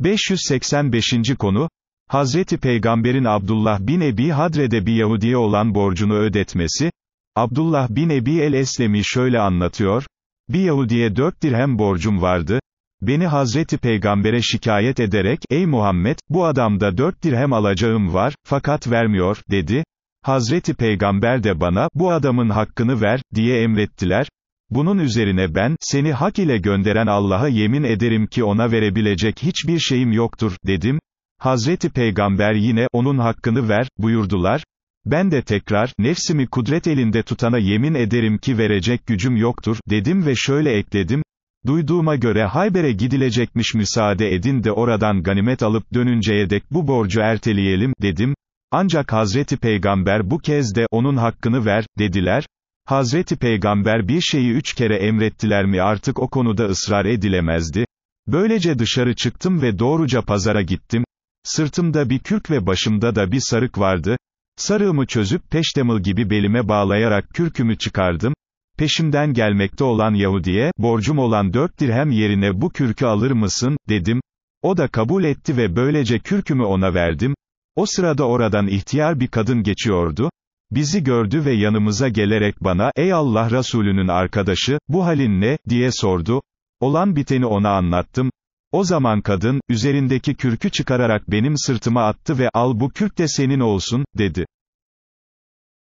585. konu, Hazreti Peygamberin Abdullah bin Ebi Hadre'de bir Yahudiye olan borcunu ödetmesi, Abdullah bin Ebi el-Eslemi şöyle anlatıyor, bir Yahudiye dört dirhem borcum vardı, beni Hazreti Peygamber'e şikayet ederek, ey Muhammed, bu adamda dört dirhem alacağım var, fakat vermiyor, dedi, Hazreti Peygamber de bana, bu adamın hakkını ver, diye emrettiler, bunun üzerine ben, seni hak ile gönderen Allah'a yemin ederim ki ona verebilecek hiçbir şeyim yoktur, dedim. Hazreti Peygamber yine, onun hakkını ver, buyurdular. Ben de tekrar, nefsimi kudret elinde tutana yemin ederim ki verecek gücüm yoktur, dedim ve şöyle ekledim. Duyduğuma göre Hayber'e gidilecekmiş müsaade edin de oradan ganimet alıp dönünceye dek bu borcu erteleyelim, dedim. Ancak Hazreti Peygamber bu kez de, onun hakkını ver, dediler. Hazreti Peygamber bir şeyi üç kere emrettiler mi artık o konuda ısrar edilemezdi. Böylece dışarı çıktım ve doğruca pazara gittim. Sırtımda bir kürk ve başımda da bir sarık vardı. Sarığımı çözüp peştemil gibi belime bağlayarak kürkümü çıkardım. Peşimden gelmekte olan Yahudi'ye, borcum olan dört dirhem yerine bu kürkü alır mısın, dedim. O da kabul etti ve böylece kürkümü ona verdim. O sırada oradan ihtiyar bir kadın geçiyordu. Bizi gördü ve yanımıza gelerek bana, ey Allah Resulünün arkadaşı, bu halin ne, diye sordu. Olan biteni ona anlattım. O zaman kadın, üzerindeki kürkü çıkararak benim sırtıma attı ve al bu kürk de senin olsun, dedi.